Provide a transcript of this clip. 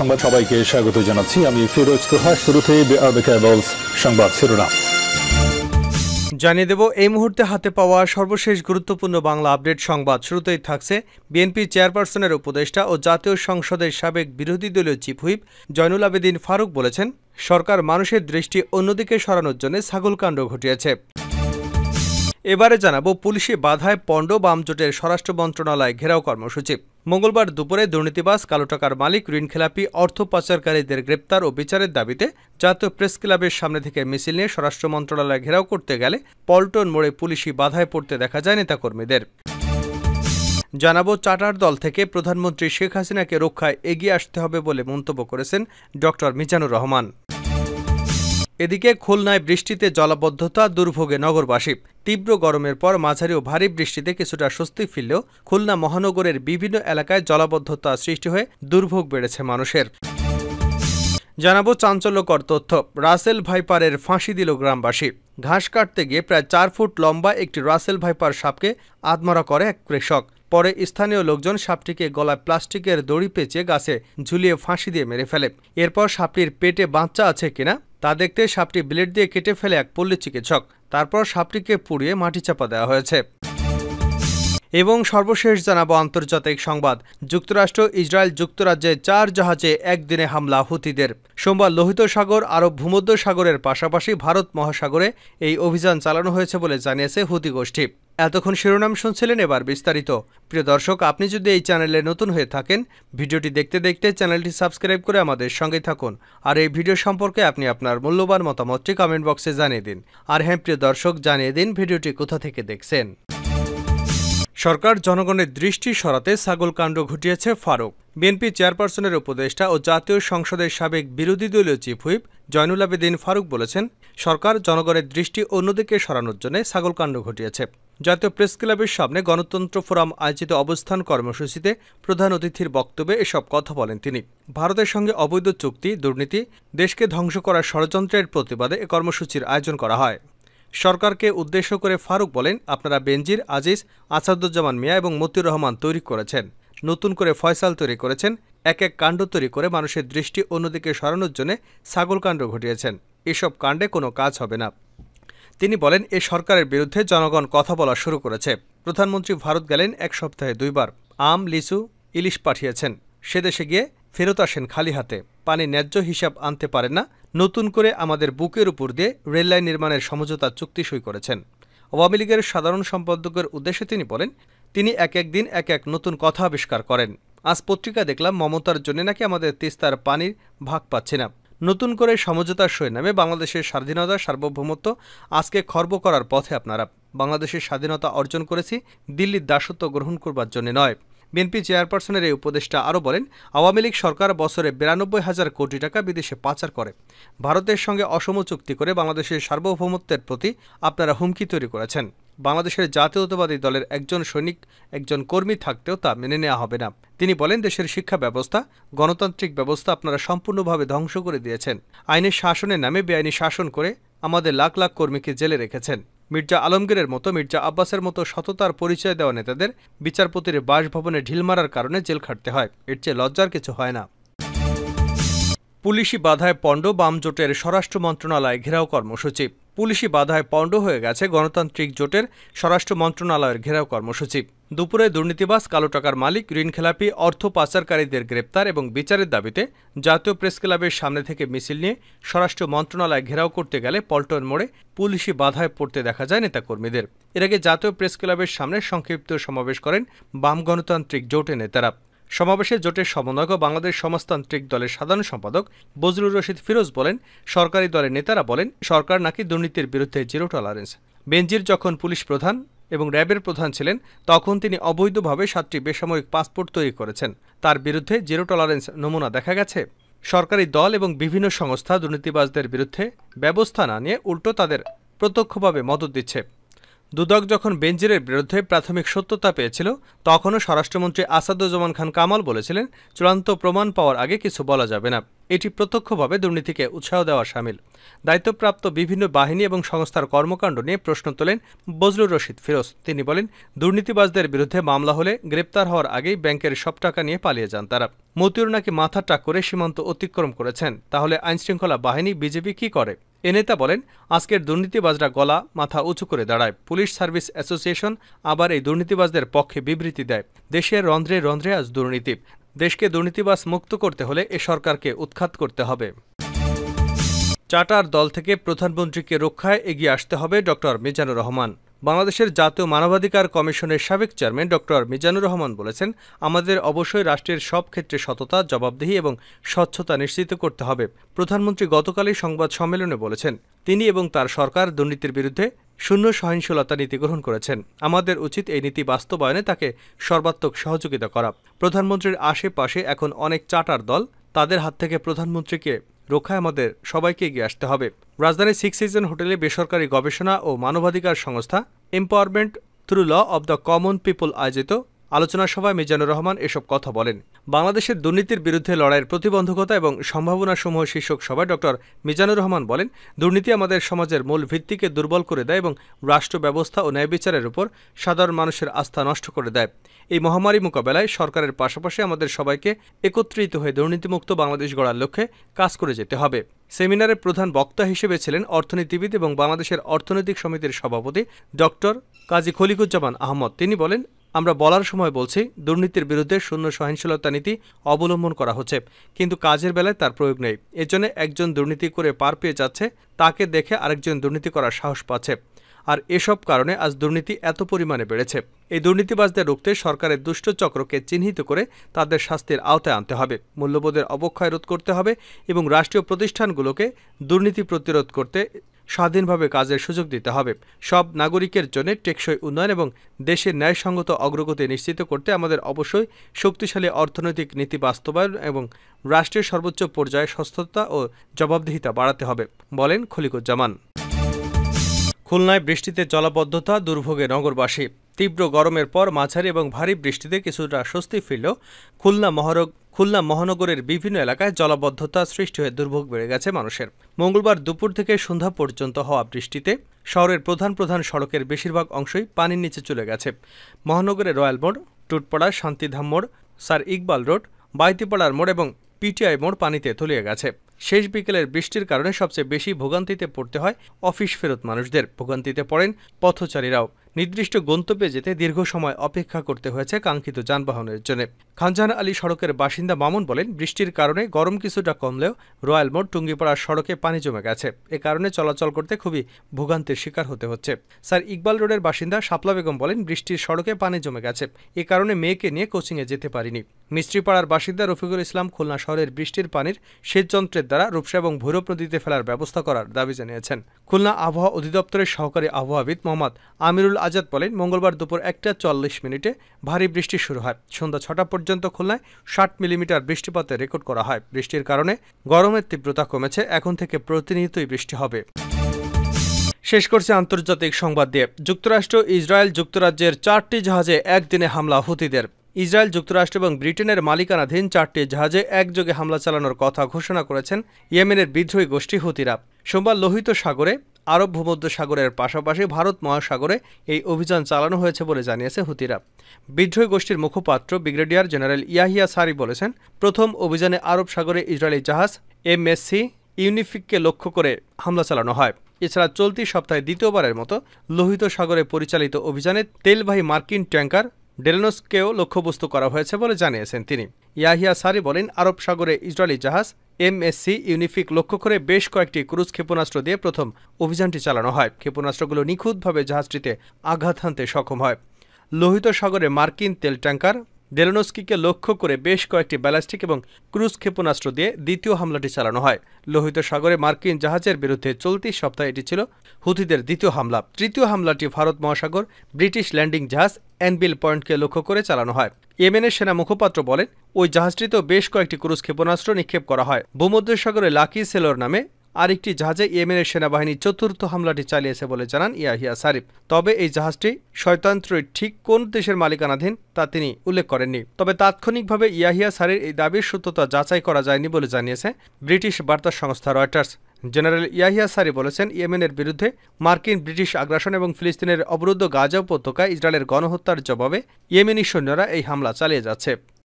সংবাদ সবাইকে স্বাগত জানাচ্ছি আমি ফিরোজ তোহা শুরুতে সংবাদ শিরোনাম জানিয়ে দেব এই মুহূর্তে হাতে পাওয়া সর্বশেষ গুরুত্বপূর্ণ বাংলা আপডেট সংবাদ শুরুতেই থাকছে বিএনপি চেয়ারপারসনের উপদেষ্টা ও জাতীয় সংসদের সাবেক বিরোধী দলীয় চিফ হুইপ জয়নুল আবেদিন ফারুক বলেছেন সরকার মানুষের দৃষ্টি অন্যদিকে সরানোর জন্য ছাগলকাণ্ড ঘটিয়েছে এবারে জানাবো পুলিশি বাধায় পণ্ড বামজোটের স্বরাষ্ট্র মন্ত্রণালয় ঘেরাও কর্মসূচি মঙ্গলবার দুপুরে দুর্নীতিবাস কালো টাকার মালিক ঋণখেলাপি অর্থ পাচারকারীদের গ্রেপ্তার ও বিচারের দাবিতে জাতীয় প্রেস ক্লাবের সামনে থেকে মিছিল নিয়ে স্বরাষ্ট্র মন্ত্রণালয় ঘেরাও করতে গেলে পল্টন মোড়ে পুলিশি বাধায় পড়তে দেখা যায় নেতাকর্মীদের জানাবো চার্টার দল থেকে প্রধানমন্ত্রী শেখ হাসিনাকে রক্ষায় এগিয়ে আসতে হবে বলে মন্তব্য করেছেন ডক্টর মিজানুর রহমান এদিকে খুলনায় বৃষ্টিতে জলাবদ্ধতা দুর্ভোগে নগরবাসী তীব্র গরমের পর মাঝারি ও ভারী বৃষ্টিতে কিছুটা স্বস্তি ফিরলেও খুলনা মহানগরের বিভিন্ন এলাকায় জলাবদ্ধতা সৃষ্টি হয়ে দুর্ভোগ বেড়েছে মানুষের জানাবো চাঞ্চল্যকর তথ্য রাসেল ভাইপারের ফাঁসি দিল গ্রামবাসী ঘাস কাটতে গিয়ে প্রায় চার ফুট লম্বা একটি রাসেল ভাইপার সাপকে আত্মরা করে এক কৃষক পরে স্থানীয় লোকজন সাপটিকে গলায় প্লাস্টিকের দড়ি পেঁচে গাছে ঝুলিয়ে ফাঁসি দিয়ে মেরে ফেলে এরপর সাপটির পেটে বাচ্চা আছে কিনা তা দেখতে সাপটি ব্লেড দিয়ে কেটে ফেলে এক পল্লী চিকিৎসক তারপর সাপটিকে পুড়িয়ে মাটি চাপা দেওয়া হয়েছে এবং সর্বশেষ জানাবো আন্তর্জাতিক সংবাদ যুক্তরাষ্ট্র ইসরায়েল যুক্তরাজ্যে চার জাহাজে একদিনে হামলা হুতিদের সোমবার লোহিত সাগর আরব ভূমধ্য সাগরের পাশাপাশি ভারত মহাসাগরে এই অভিযান চালানো হয়েছে বলে জানিয়েছে হুতি গোষ্ঠী এতক্ষণ শিরোনাম শুনছিলেন এবার বিস্তারিত প্রিয় দর্শক আপনি যদি এই চ্যানেলে নতুন হয়ে থাকেন ভিডিওটি দেখতে দেখতে চ্যানেলটি সাবস্ক্রাইব করে আমাদের সঙ্গে থাকুন আর এই ভিডিও সম্পর্কে আপনি আপনার মূল্যবান মতামতটি কমেন্ট বক্সে জানিয়ে দিন আর হ্যাঁ প্রিয় দর্শক জানিয়ে দিন ভিডিওটি কোথা থেকে দেখছেন সরকার জনগণের দৃষ্টি সরাতে ছাগল কাণ্ড ঘটিয়েছে ফারুক বিএনপি চেয়ারপারসনের উপদেষ্টা ও জাতীয় সংসদের সাবেক বিরোধী দলীয় চিফ হুইপ জয়নুল আবেদিন ফারুক বলেছেন সরকার জনগণের দৃষ্টি অন্যদিকে সরানোর জন্য ছাগলকাণ্ড ঘটিয়েছে জাতীয় প্রেস ক্লাবের সামনে গণতন্ত্র ফোরাম আয়োজিত অবস্থান কর্মসূচিতে প্রধান অতিথির বক্তব্যে এসব কথা বলেন তিনি ভারতের সঙ্গে অবৈধ চুক্তি দুর্নীতি দেশকে ধ্বংস করার ষড়যন্ত্রের প্রতিবাদে এ কর্মসূচির আয়োজন করা হয় সরকারকে উদ্দেশ্য করে ফারুক বলেন আপনারা বেনজির আজিজ আসাদুজ্জামান মিয়া এবং মতিউর রহমান তৈরি করেছেন নতুন করে ফয়সাল তৈরি করেছেন এক এক কাণ্ড তৈরি করে মানুষের দৃষ্টি অন্যদিকে সরানোর জন্য কাণ্ড ঘটিয়েছেন এসব কাণ্ডে কোনো কাজ হবে না তিনি বলেন এ সরকারের বিরুদ্ধে জনগণ কথা বলা শুরু করেছে প্রধানমন্ত্রী ভারত গেলেন এক সপ্তাহে দুইবার আম লিচু ইলিশ পাঠিয়েছেন সে দেশে গিয়ে ফেরত আসেন খালি হাতে পানি ন্যায্য হিসাব আনতে পারেন না নতুন করে আমাদের বুকের উপর দিয়ে রেললাইন নির্মাণের সমঝোতা চুক্তি সই করেছেন আওয়ামী লীগের সাধারণ সম্পাদকের উদ্দেশ্যে তিনি বলেন তিনি এক এক দিন এক এক নতুন কথা আবিষ্কার করেন আজ পত্রিকা দেখলাম মমতার জন্য নাকি আমাদের তিস্তার পানির ভাগ পাচ্ছে না নতুন করে সমঝোতা সই নামে বাংলাদেশের স্বাধীনতা সার্বভৌমত্ব আজকে খর্ব করার পথে আপনারা বাংলাদেশের স্বাধীনতা অর্জন করেছি দিল্লির দাসত্ব গ্রহণ করবার জন্য নয় বিএনপি চেয়ারপারসনের এই উপদেষ্টা আরও বলেন আওয়ামী লীগ সরকার বছরে বিরানব্বই হাজার কোটি টাকা বিদেশে পাচার করে ভারতের সঙ্গে অসম চুক্তি করে বাংলাদেশের সার্বভৌমত্বের প্রতি আপনারা হুমকি তৈরি করেছেন বাংলাদেশের জাতীয়তাবাদী দলের একজন সৈনিক একজন কর্মী থাকতেও তা মেনে নেওয়া হবে না তিনি বলেন দেশের শিক্ষা ব্যবস্থা গণতান্ত্রিক ব্যবস্থা আপনারা সম্পূর্ণভাবে ধ্বংস করে দিয়েছেন আইনের শাসনের নামে বেআইনি শাসন করে আমাদের লাখ লাখ কর্মীকে জেলে রেখেছেন মির্জা আলমগীরের মতো মির্জা আব্বাসের মতো সততার পরিচয় দেওয়া নেতাদের বিচারপতির বাসভবনে ঢিল মারার কারণে জেল খাটতে হয় এর চেয়ে লজ্জার কিছু হয় না পুলিশি বাধায় পণ্ড বাম জোটের স্বরাষ্ট্র মন্ত্রণালয় ঘেরাও কর্মসূচি পুলিশি বাধায় পণ্ড হয়ে গেছে গণতান্ত্রিক জোটের স্বরাষ্ট্র মন্ত্রণালয়ের ঘেরাও কর্মসূচি দুপুরে দুর্নীতিবাস কালো টাকার মালিক ঋণখেলাপি অর্থ পাচারকারীদের গ্রেপ্তার এবং বিচারের দাবিতে জাতীয় প্রেস ক্লাবের সামনে থেকে মিছিল নিয়ে স্বরাষ্ট্র মন্ত্রণালয় ঘেরাও করতে গেলে পল্টন মোড়ে পুলিশি বাধায় পড়তে দেখা যায় নেতাকর্মীদের এর আগে জাতীয় প্রেস ক্লাবের সামনে সংক্ষিপ্ত সমাবেশ করেন বাম গণতান্ত্রিক জোটের নেতারা সমাবেশে জোটের সমন্বয়ক বাংলাদেশ সমাজতান্ত্রিক দলের সাধারণ সম্পাদক বজরুল রশিদ ফিরোজ বলেন সরকারি দলের নেতারা বলেন সরকার নাকি দুর্নীতির বিরুদ্ধে জিরো টলারেন্স বেনজির যখন পুলিশ প্রধান এবং র্যাবের প্রধান ছিলেন তখন তিনি অবৈধভাবে সাতটি বেসামরিক পাসপোর্ট তৈরি করেছেন তার বিরুদ্ধে জিরো টলারেন্স নমুনা দেখা গেছে সরকারি দল এবং বিভিন্ন সংস্থা দুর্নীতিবাজদের বিরুদ্ধে ব্যবস্থা না নিয়ে উল্টো তাদের প্রত্যক্ষভাবে মদত দিচ্ছে দুদক যখন বেনজিরের বিরুদ্ধে প্রাথমিক সত্যতা পেয়েছিল তখনও স্বরাষ্ট্রমন্ত্রী আসাদুজ্জামান খান কামাল বলেছিলেন চূড়ান্ত প্রমাণ পাওয়ার আগে কিছু বলা যাবে না এটি প্রত্যক্ষভাবে দুর্নীতিকে উৎসাহ দেওয়া সামিল দায়িত্বপ্রাপ্ত বিভিন্ন বাহিনী এবং সংস্থার কর্মকাণ্ড নিয়ে প্রশ্ন তোলেন বজলুর রশিদ ফিরোজ তিনি বলেন দুর্নীতিবাজদের বিরুদ্ধে মামলা হলে গ্রেপ্তার হওয়ার আগেই ব্যাংকের সব টাকা নিয়ে পালিয়ে যান তারা মতিউর নাকি মাথা টাক করে সীমান্ত অতিক্রম করেছেন তাহলে আইনশৃঙ্খলা বাহিনী বিজেপি কি করে এ নেতা বলেন আজকের দুর্নীতিবাজরা গলা মাথা উঁচু করে দাঁড়ায় পুলিশ সার্ভিস অ্যাসোসিয়েশন আবার এই দুর্নীতিবাজদের পক্ষে বিবৃতি দেয় দেশের রন্ধ্রে রন্ধ্রে আজ দুর্নীতি দেশকে দুর্নীতিবাজ মুক্ত করতে হলে এ সরকারকে উৎখাত করতে হবে চাটার দল থেকে প্রধানমন্ত্রীকে রক্ষায় এগিয়ে আসতে হবে ড মিজানুর রহমান বাংলাদেশের জাতীয় মানবাধিকার কমিশনের সাবেক চেয়ারম্যান ডক্টর মিজানুর রহমান বলেছেন আমাদের অবশ্যই রাষ্ট্রের সব ক্ষেত্রে সততা জবাবদিহি এবং স্বচ্ছতা নিশ্চিত করতে হবে প্রধানমন্ত্রী গতকালই সংবাদ সম্মেলনে বলেছেন তিনি এবং তার সরকার দুর্নীতির বিরুদ্ধে শূন্য সহিংসলতা নীতি গ্রহণ করেছেন আমাদের উচিত এই নীতি বাস্তবায়নে তাকে সর্বাত্মক সহযোগিতা করা প্রধানমন্ত্রীর আশেপাশে এখন অনেক চাটার দল তাদের হাত থেকে প্রধানমন্ত্রীকে রক্ষায় আমাদের সবাইকে এগিয়ে আসতে হবে রাজধানীর সিক্স সিজন হোটেলে বেসরকারি গবেষণা ও মানবাধিকার সংস্থা empowerment through law of the common people আয়োজিত আলোচনা সভায় মিজানুর রহমান এসব কথা বলেন বাংলাদেশের দুর্নীতির বিরুদ্ধে লড়াইয়ের প্রতিবন্ধকতা এবং সম্ভাবনাসমূহ শীর্ষক সভায় ডক্টর মিজানুর রহমান বলেন দুর্নীতি আমাদের সমাজের মূল ভিত্তিকে দুর্বল করে দেয় এবং রাষ্ট্র ব্যবস্থা ও ন্যায় বিচারের উপর সাধারণ মানুষের আস্থা নষ্ট করে দেয় এই মহামারী মোকাবেলায় সরকারের পাশাপাশি আমাদের সবাইকে একত্রিত হয়ে দুর্নীতিমুক্ত বাংলাদেশ গড়ার লক্ষ্যে কাজ করে যেতে হবে সেমিনারে প্রধান বক্তা হিসেবে ছিলেন অর্থনীতিবিদ এবং বাংলাদেশের অর্থনৈতিক সমিতির সভাপতি ডক্টর কাজী খলিকুজ্জামান আহমদ তিনি বলেন আমরা বলার সময় বলছি দুর্নীতির বিরুদ্ধে শূন্য সহিংসলতা নীতি অবলম্বন করা হচ্ছে কিন্তু কাজের বেলায় তার প্রয়োগ নেই এজন্য একজন দুর্নীতি করে পার পেয়ে যাচ্ছে তাকে দেখে আরেকজন দুর্নীতি করার সাহস পাচ্ছে আর এসব কারণে আজ দুর্নীতি এত পরিমাণে বেড়েছে এই দুর্নীতিবাজদের রুখতে সরকারের দুষ্ট চক্রকে চিহ্নিত করে তাদের শাস্তির আওতায় আনতে হবে মূল্যবোধের অবক্ষয় রোধ করতে হবে এবং রাষ্ট্রীয় প্রতিষ্ঠানগুলোকে দুর্নীতি প্রতিরোধ করতে স্বাধীনভাবে কাজের সুযোগ দিতে হবে সব নাগরিকের জন্য টেকসই উন্নয়ন এবং দেশের ন্যায়সঙ্গত অগ্রগতি নিশ্চিত করতে আমাদের অবশ্যই শক্তিশালী অর্থনৈতিক নীতি বাস্তবায়ন এবং রাষ্ট্রের সর্বোচ্চ পর্যায়ে সস্ততা ও জবাবদিহিতা বাড়াতে হবে বলেন খলিকুজ্জামান খুলনায় বৃষ্টিতে জলাবদ্ধতা দুর্ভোগে নগরবাসী তীব্র গরমের পর মাঝারি এবং ভারী বৃষ্টিতে কিছুটা স্বস্তি ফিরল খুলনা মহারগ খুলনা মহানগরের বিভিন্ন এলাকায় জলাবদ্ধতা সৃষ্টি হয়ে দুর্ভোগ বেড়ে গেছে মানুষের মঙ্গলবার দুপুর থেকে সন্ধ্যা পর্যন্ত হওয়া বৃষ্টিতে শহরের প্রধান প্রধান সড়কের বেশিরভাগ অংশই পানির নিচে চলে গেছে মহানগরের রয়্যাল মোড় টুটপাড়া শান্তিধাম মোড় স্যার ইকবাল রোড বাইতিপাড়ার মোড় এবং পিটিআই মোড় পানিতে তলিয়ে গেছে শেষ বিকেলের বৃষ্টির কারণে সবচেয়ে বেশি ভোগান্তিতে পড়তে হয় অফিস ফেরত মানুষদের ভোগান্তিতে পড়েন পথচারীরাও নির্দিষ্ট গন্তব্যে যেতে দীর্ঘ সময় অপেক্ষা করতে হয়েছে কাঙ্ক্ষিত যানবাহনের জন্য খানজাহান আলী সড়কের বাসিন্দা মামুন বলেন বৃষ্টির কারণে গরম কিছুটা কমলেও রয়্যাল মোড় টুঙ্গিপাড়ার সড়কে পানি জমে গেছে এ কারণে চলাচল করতে খুবই ভোগান্তির শিকার হতে হচ্ছে স্যার ইকবাল রোডের বাসিন্দা শাপলা বেগম বলেন বৃষ্টির সড়কে পানি জমে গেছে এ কারণে মেয়েকে নিয়ে কোচিংয়ে যেতে পারিনি মিস্ত্রিপাড়ার বাসিন্দা রফিকুল ইসলাম খুলনা শহরের বৃষ্টির পানির সেচযন্ত্রের দ্বারা রূপসা এবং ভৈরব নদীতে ফেলার ব্যবস্থা করার দাবি জানিয়েছেন খুলনা আবহাওয়া অধিদপ্তরের সহকারী আবহাওয়াবিদ মোহাম্মদ আমিরুল আজাদ বলেন মঙ্গলবার দুপুর একটা চল্লিশ মিনিটে ভারী বৃষ্টি শুরু হয় সন্ধ্যা ছটা পর্যন্ত খুলনায় ষাট মিলিমিটার বৃষ্টিপাতের রেকর্ড করা হয় বৃষ্টির কারণে গরমের তীব্রতা কমেছে এখন থেকে প্রতিনিয়তই বৃষ্টি হবে শেষ করছে আন্তর্জাতিক সংবাদ দিয়ে যুক্তরাষ্ট্র ইসরায়েল যুক্তরাজ্যের চারটি জাহাজে একদিনে হামলা হুতিদের ইসরায়েল যুক্তরাষ্ট্র এবং ব্রিটেনের মালিকানাধীন চারটি জাহাজে একযোগে হামলা চালানোর কথা ঘোষণা করেছেন ইয়েমেনের বিদ্রোহী গোষ্ঠী হুতিরা সোমবার লোহিত সাগরে আরব ভূমধ্য সাগরের পাশাপাশি ভারত মহাসাগরে এই অভিযান চালানো হয়েছে বলে জানিয়েছে হুতিরা বিদ্রোহী গোষ্ঠীর মুখপাত্র ব্রিগেডিয়ার জেনারেল ইয়াহিয়া সারি বলেছেন প্রথম অভিযানে আরব সাগরে ইসরায়েলি জাহাজ এমএসসি ইউনিফিককে লক্ষ্য করে হামলা চালানো হয় এছাড়া চলতি সপ্তাহে দ্বিতীয়বারের মতো লোহিত সাগরে পরিচালিত অভিযানে তেলবাহী মার্কিন ট্যাঙ্কার ডেলেনোসকেও লক্ষ্যবস্তু করা হয়েছে বলে জানিয়েছেন তিনি ইয়াহিয়া সারি বলেন আরব সাগরে ইসরায়েলি জাহাজ এমএসসি ইউনিফিক লক্ষ্য করে বেশ কয়েকটি ক্রুজ ক্ষেপণাস্ত্র দিয়ে প্রথম অভিযানটি চালানো হয় ক্ষেপণাস্ত্রগুলো নিখুঁতভাবে জাহাজটিতে আঘাত হানতে সক্ষম হয় লোহিত সাগরে মার্কিন তেল ট্যাঙ্কার ডেলোনস্কিকে লক্ষ্য করে বেশ কয়েকটি ব্যালাস্টিক এবং ক্রুজ ক্ষেপণাস্ত্র দিয়ে দ্বিতীয় হামলাটি চালানো হয় লোহিত সাগরে মার্কিন জাহাজের বিরুদ্ধে চলতি সপ্তাহে এটি ছিল হুথিদের দ্বিতীয় হামলা তৃতীয় হামলাটি ভারত মহাসাগর ব্রিটিশ ল্যান্ডিং জাহাজ অ্যানবিল পয়েন্টকে লক্ষ্য করে চালানো হয় ইয়েমেনের সেনা মুখপাত্র বলেন ওই জাহাজটিতেও বেশ কয়েকটি ক্রুজ ক্ষেপণাস্ত্র নিক্ষেপ করা হয় ভূমধ্যসাগরে লাকি সেলর নামে আরেকটি জাহাজে ইয়েমেনের সেনাবাহিনী চতুর্থ হামলাটি চালিয়েছে বলে জানান ইয়াহিয়া সারিফ তবে এই জাহাজটি শয়তান্ত্রই ঠিক কোন দেশের মালিকানাধীন তা তিনি উল্লেখ করেননি তবে তাৎক্ষণিকভাবে ইয়াহিয়া সারির এই দাবির সত্যতা যাচাই করা যায়নি বলে জানিয়েছে ব্রিটিশ বার্তা সংস্থা রয়টার্স জেনারেল ইয়াহিয়া সারি বলেছেন ইয়েমেনের বিরুদ্ধে মার্কিন ব্রিটিশ আগ্রাসন এবং ফিলিস্তিনের অবরুদ্ধ গাজা উপত্যকায় ইসরায়েলের গণহত্যার জবাবে ইয়েমেনি সৈন্যরা এই হামলা চালিয়ে যাচ্ছে